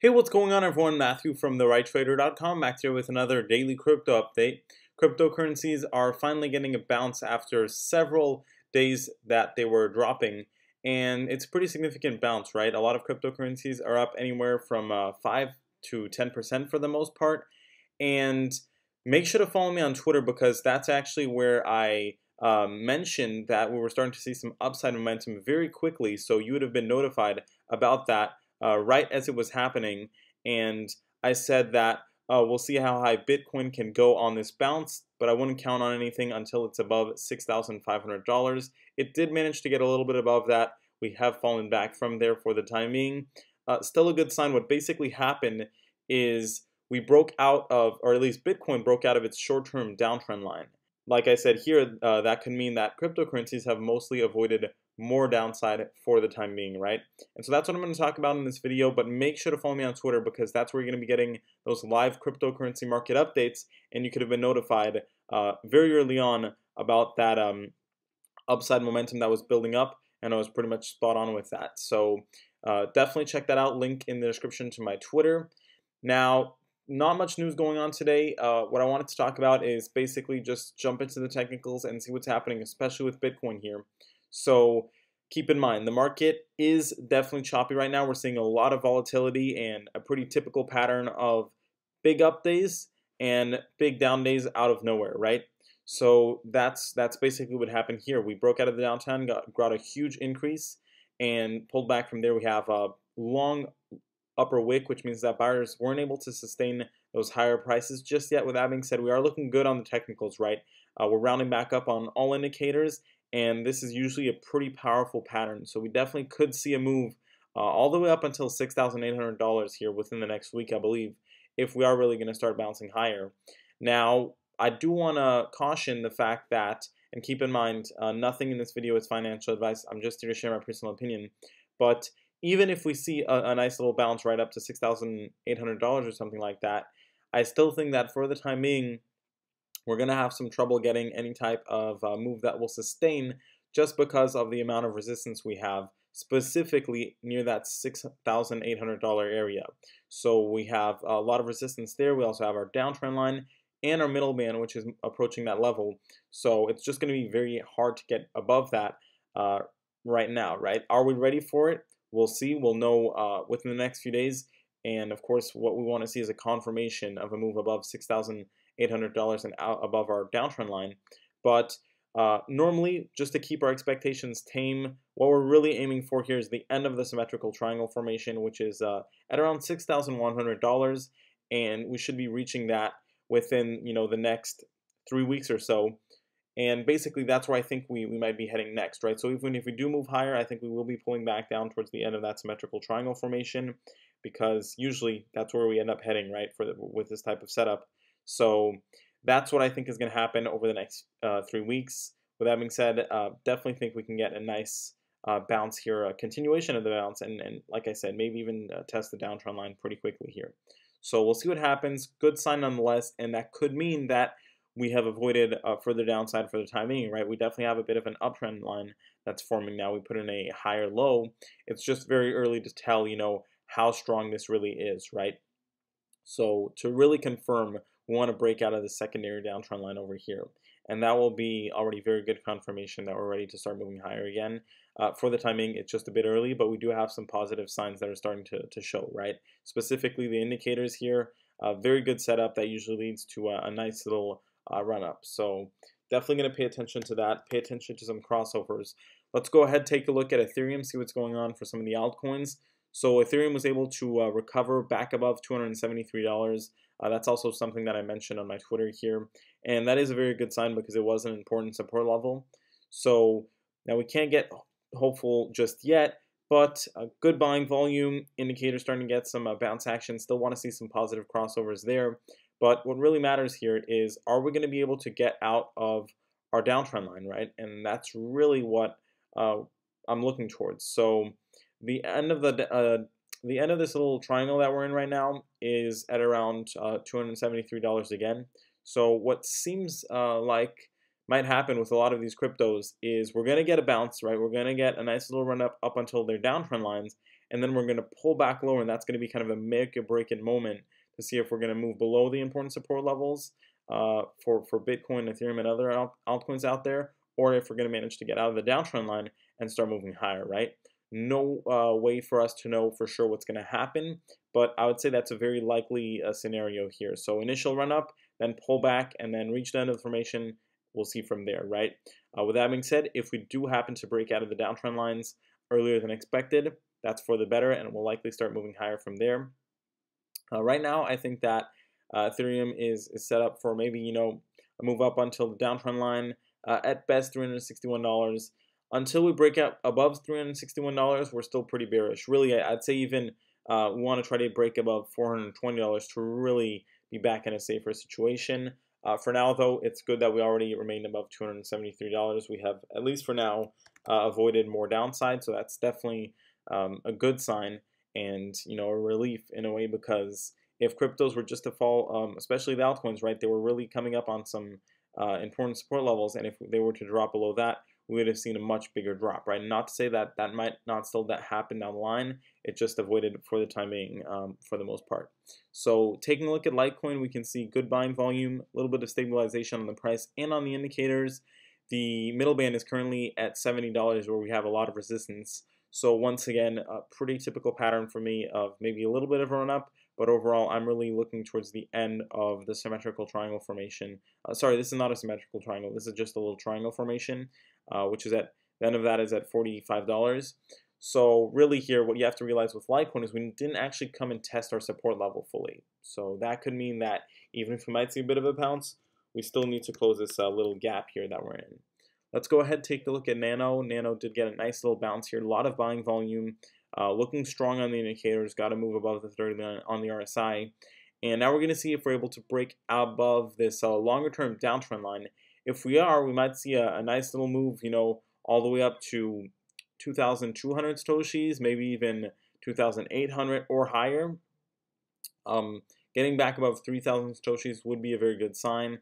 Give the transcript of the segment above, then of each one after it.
Hey, what's going on everyone? Matthew from therighttrader.com back here with another daily crypto update. Cryptocurrencies are finally getting a bounce after several days that they were dropping and it's pretty significant bounce, right? A lot of cryptocurrencies are up anywhere from uh, 5 to 10% for the most part and make sure to follow me on Twitter because that's actually where I uh, mentioned that we were starting to see some upside momentum very quickly so you would have been notified about that uh, right as it was happening, and I said that uh, we'll see how high Bitcoin can go on this bounce, but I wouldn't count on anything until it's above $6,500. It did manage to get a little bit above that. We have fallen back from there for the time being. Uh, still a good sign. What basically happened is we broke out of, or at least Bitcoin broke out of its short-term downtrend line. Like I said here, uh, that could mean that cryptocurrencies have mostly avoided more downside for the time being, right? And so that's what I'm going to talk about in this video, but make sure to follow me on Twitter because that's where you're going to be getting those live cryptocurrency market updates, and you could have been notified uh, very early on about that um, upside momentum that was building up, and I was pretty much spot on with that. So uh, definitely check that out. Link in the description to my Twitter. Now, not much news going on today. Uh, what I wanted to talk about is basically just jump into the technicals and see what's happening, especially with Bitcoin here. So keep in mind the market is definitely choppy right now. We're seeing a lot of volatility and a pretty typical pattern of big up days and big down days out of nowhere, right? So that's that's basically what happened here. We broke out of the downtown, got, got a huge increase, and pulled back from there. We have a long upper wick, which means that buyers weren't able to sustain those higher prices just yet. With that being said, we are looking good on the technicals, right? Uh, we're rounding back up on all indicators, and this is usually a pretty powerful pattern. So we definitely could see a move uh, all the way up until $6,800 here within the next week, I believe, if we are really going to start bouncing higher. Now, I do want to caution the fact that, and keep in mind, uh, nothing in this video is financial advice. I'm just here to share my personal opinion. But even if we see a, a nice little bounce right up to $6,800 or something like that, I still think that for the time being, we're going to have some trouble getting any type of uh, move that will sustain just because of the amount of resistance we have specifically near that $6,800 area. So we have a lot of resistance there. We also have our downtrend line and our middle band, which is approaching that level. So it's just going to be very hard to get above that uh, right now, right? Are we ready for it? We'll see. We'll know uh, within the next few days. And of course, what we want to see is a confirmation of a move above 6,000. $800 and out above our downtrend line. But uh, normally, just to keep our expectations tame, what we're really aiming for here is the end of the symmetrical triangle formation, which is uh, at around $6,100, and we should be reaching that within you know the next three weeks or so. And basically, that's where I think we, we might be heading next, right? So even if we do move higher, I think we will be pulling back down towards the end of that symmetrical triangle formation because usually that's where we end up heading, right, for the, with this type of setup. So that's what I think is going to happen over the next uh, three weeks. With that being said, uh, definitely think we can get a nice uh, bounce here, a continuation of the bounce, and, and like I said, maybe even uh, test the downtrend line pretty quickly here. So we'll see what happens. Good sign nonetheless, and that could mean that we have avoided uh, further downside for the time being, right? We definitely have a bit of an uptrend line that's forming now. We put in a higher low. It's just very early to tell, you know, how strong this really is, right? So to really confirm we want to break out of the secondary downtrend line over here. And that will be already very good confirmation that we're ready to start moving higher again. Uh, for the timing, it's just a bit early, but we do have some positive signs that are starting to, to show, right? Specifically, the indicators here, uh, very good setup that usually leads to a, a nice little uh, run up. So definitely going to pay attention to that, pay attention to some crossovers. Let's go ahead, take a look at Ethereum, see what's going on for some of the altcoins. So Ethereum was able to uh, recover back above $273. Uh, that's also something that I mentioned on my Twitter here. And that is a very good sign because it was an important support level. So now we can't get hopeful just yet, but a good buying volume indicator starting to get some uh, bounce action. Still want to see some positive crossovers there. But what really matters here is are we going to be able to get out of our downtrend line, right? And that's really what uh, I'm looking towards. So the end of the uh, the end of this little triangle that we're in right now is at around uh, $273 again. So what seems uh, like might happen with a lot of these cryptos is we're going to get a bounce, right? We're going to get a nice little run up up until their downtrend lines, and then we're going to pull back lower, and that's going to be kind of a make or break it moment to see if we're going to move below the important support levels uh, for, for Bitcoin, Ethereum, and other alt altcoins out there, or if we're going to manage to get out of the downtrend line and start moving higher, right? no uh, way for us to know for sure what's going to happen, but I would say that's a very likely uh, scenario here. So initial run up, then pull back, and then reach the end of the formation. We'll see from there, right? Uh, with that being said, if we do happen to break out of the downtrend lines earlier than expected, that's for the better, and we'll likely start moving higher from there. Uh, right now, I think that uh, Ethereum is, is set up for maybe, you know, a move up until the downtrend line, uh, at best $361 until we break out above $361, we're still pretty bearish. Really, I'd say even uh, we want to try to break above $420 to really be back in a safer situation. Uh, for now, though, it's good that we already remained above $273. We have, at least for now, uh, avoided more downside, so that's definitely um, a good sign and, you know, a relief in a way because if cryptos were just to fall, um, especially the altcoins, right, they were really coming up on some uh, important support levels, and if they were to drop below that, we would have seen a much bigger drop, right? Not to say that that might not still that happen down the line. It just avoided for the time being um, for the most part. So taking a look at Litecoin, we can see good buying volume, a little bit of stabilization on the price and on the indicators. The middle band is currently at $70 where we have a lot of resistance. So once again, a pretty typical pattern for me of maybe a little bit of a run up, but overall I'm really looking towards the end of the symmetrical triangle formation. Uh, sorry, this is not a symmetrical triangle, this is just a little triangle formation. Uh, which is at the end of that is at $45. So really here, what you have to realize with Litecoin is we didn't actually come and test our support level fully. So that could mean that even if we might see a bit of a bounce, we still need to close this uh, little gap here that we're in. Let's go ahead take a look at Nano. Nano did get a nice little bounce here. A lot of buying volume. Uh, looking strong on the indicators. Got to move above the 30 uh, on the RSI. And now we're going to see if we're able to break above this uh, longer term downtrend line if we are, we might see a, a nice little move, you know, all the way up to 2,200 Satoshis, maybe even 2,800 or higher. Um, getting back above 3,000 Satoshis would be a very good sign.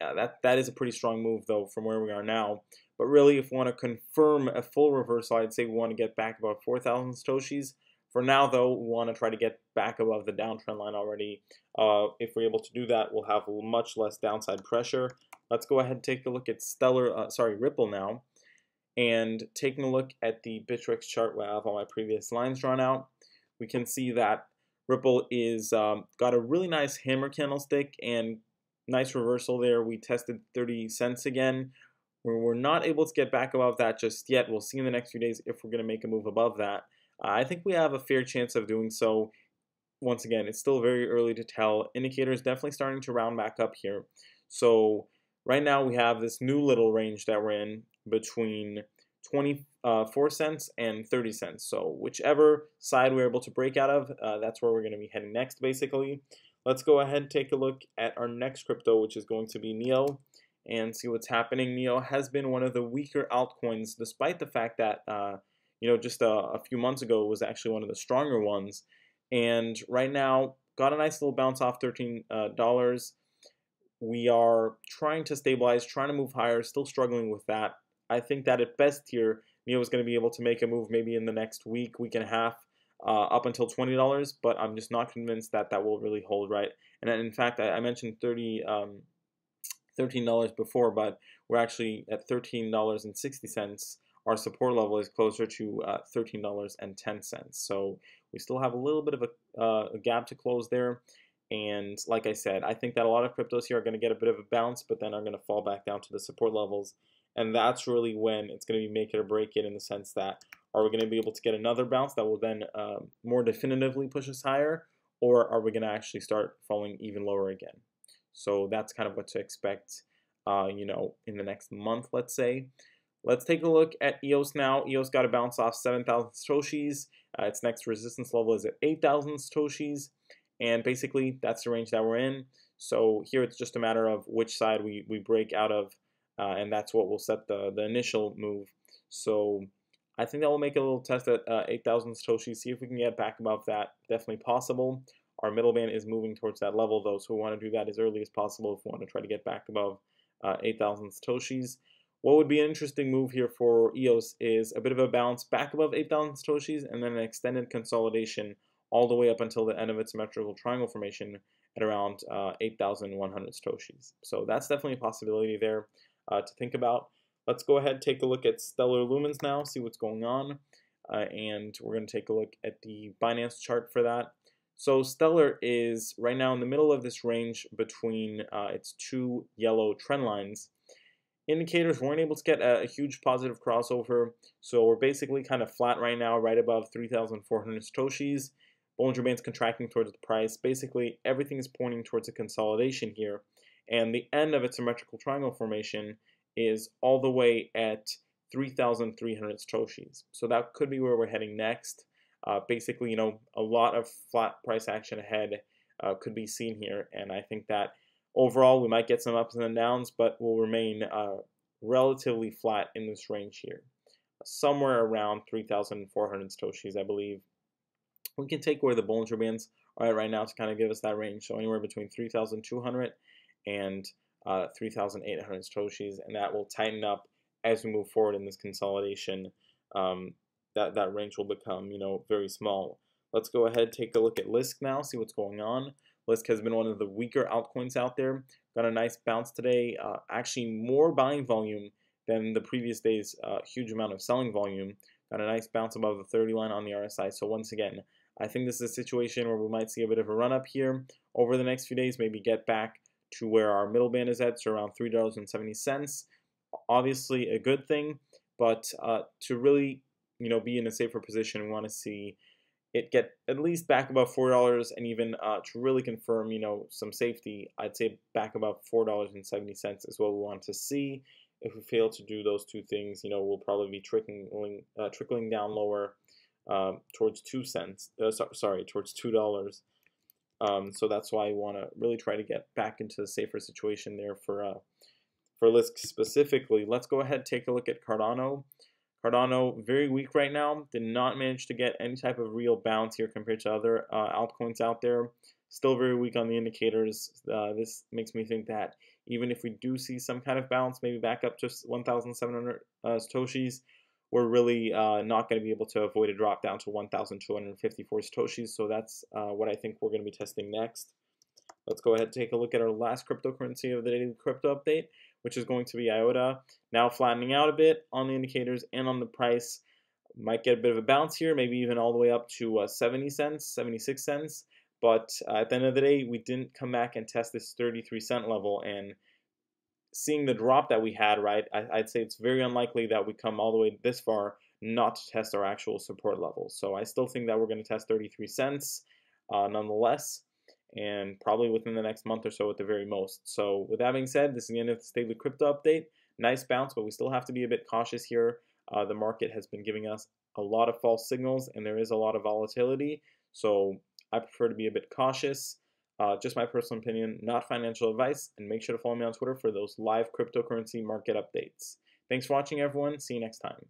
Uh, that, that is a pretty strong move, though, from where we are now. But really, if we want to confirm a full reversal, I'd say we want to get back above 4,000 Satoshis for now, though, we want to try to get back above the downtrend line already. Uh, if we're able to do that, we'll have much less downside pressure. Let's go ahead and take a look at Stellar, uh, sorry, Ripple now. And taking a look at the Bittrex chart where I have all my previous lines drawn out, we can see that Ripple is um, got a really nice hammer candlestick and nice reversal there. We tested 30 cents again. We're not able to get back above that just yet. We'll see in the next few days if we're going to make a move above that. I think we have a fair chance of doing so. Once again, it's still very early to tell. Indicators definitely starting to round back up here. So right now we have this new little range that we're in between 24 uh, cents and 30 cents. So whichever side we're able to break out of, uh, that's where we're going to be heading next basically. Let's go ahead and take a look at our next crypto, which is going to be NEO, and see what's happening. NEO has been one of the weaker altcoins, despite the fact that uh, you know, just a, uh, a few months ago was actually one of the stronger ones. And right now, got a nice little bounce off $13. Uh, we are trying to stabilize, trying to move higher, still struggling with that. I think that at best here, Neo is going to be able to make a move maybe in the next week, week and a half, uh, up until $20, but I'm just not convinced that that will really hold right. And in fact, I, I mentioned 30, um, $13 before, but we're actually at $13.60 our support level is closer to uh, $13.10. So we still have a little bit of a, uh, a, gap to close there. And like I said, I think that a lot of cryptos here are going to get a bit of a bounce, but then are going to fall back down to the support levels. And that's really when it's going to be make it or break it in the sense that are we going to be able to get another bounce that will then uh, more definitively push us higher, or are we going to actually start falling even lower again? So that's kind of what to expect, uh, you know, in the next month, let's say. Let's take a look at EOS now. EOS got to bounce off 7,000 Satoshis. Uh, its next resistance level is at 8,000 Satoshis. And basically, that's the range that we're in. So here it's just a matter of which side we, we break out of. Uh, and that's what will set the, the initial move. So I think that will make a little test at uh, 8,000 Satoshi, see if we can get back above that. Definitely possible. Our middle band is moving towards that level though, so we want to do that as early as possible if we want to try to get back above 8,000 Satoshis. What would be an interesting move here for EOS is a bit of a bounce back above 8,000 Satoshis and then an extended consolidation all the way up until the end of its symmetrical triangle formation at around uh, 8,100 Satoshis. So that's definitely a possibility there uh, to think about. Let's go ahead take a look at Stellar Lumens now, see what's going on. Uh, and we're going to take a look at the Binance chart for that. So Stellar is right now in the middle of this range between uh, its two yellow trend lines indicators weren't able to get a, a, huge positive crossover, so we're basically kind of flat right now, right above 3,400 satoshis. Bollinger Band's contracting towards the price. Basically, everything is pointing towards a consolidation here, and the end of its symmetrical triangle formation is all the way at 3,300 satoshis. So that could be where we're heading next. Uh, basically, you know, a lot of flat price action ahead uh, could be seen here, and I think that Overall, we might get some ups and downs, but we will remain uh, relatively flat in this range here, somewhere around 3,400 Satoshis, I believe. We can take where the Bollinger Bands are at right now to kind of give us that range, so anywhere between 3,200 and uh, 3,800 Satoshis, and that will tighten up as we move forward in this consolidation. Um, that, that range will become, you know, very small. Let's go ahead, take a look at Lisk now, see what's going on. Lisk has been one of the weaker altcoins out there. Got a nice bounce today. Uh, actually, more buying volume than the previous day's uh, huge amount of selling volume. Got a nice bounce above the 30 line on the RSI. So once again, I think this is a situation where we might see a bit of a run up here over the next few days. Maybe get back to where our middle band is at, so around three dollars and seventy cents. Obviously, a good thing, but uh, to really you know be in a safer position, we want to see it get at least back above four dollars, and even uh, to really confirm, you know, some safety, I'd say back above four dollars and seventy cents is what we want to see. If we fail to do those two things, you know, we'll probably be trickling uh, trickling down lower um, towards two cents. Uh, so, sorry, towards two dollars. Um, so that's why I want to really try to get back into a safer situation there for uh, for Lisk specifically. Let's go ahead take a look at Cardano. Cardano, very weak right now. Did not manage to get any type of real bounce here compared to other uh, altcoins out there. Still very weak on the indicators. Uh, this makes me think that even if we do see some kind of bounce, maybe back up to 1,700 uh, Satoshis, we're really uh, not going to be able to avoid a drop down to 1,254 Satoshis. So that's uh, what I think we're going to be testing next. Let's go ahead and take a look at our last cryptocurrency of the daily crypto update, which is going to be IOTA. Now flattening out a bit on the indicators and on the price. Might get a bit of a bounce here, maybe even all the way up to uh, 70 cents, 76 cents. But uh, at the end of the day, we didn't come back and test this 33 cent level. And seeing the drop that we had, right, I, would say it's very unlikely that we come all the way this far not to test our actual support level. So I still think that we're going to test 33 cents uh, nonetheless and probably within the next month or so at the very most. So with that being said, this is the end of this daily crypto update. Nice bounce, but we still have to be a bit cautious here. Uh, the market has been giving us a lot of false signals and there is a lot of volatility. So I prefer to be a bit cautious. Uh, just my personal opinion, not financial advice. And make sure to follow me on Twitter for those live cryptocurrency market updates. Thanks for watching, everyone. See you next time.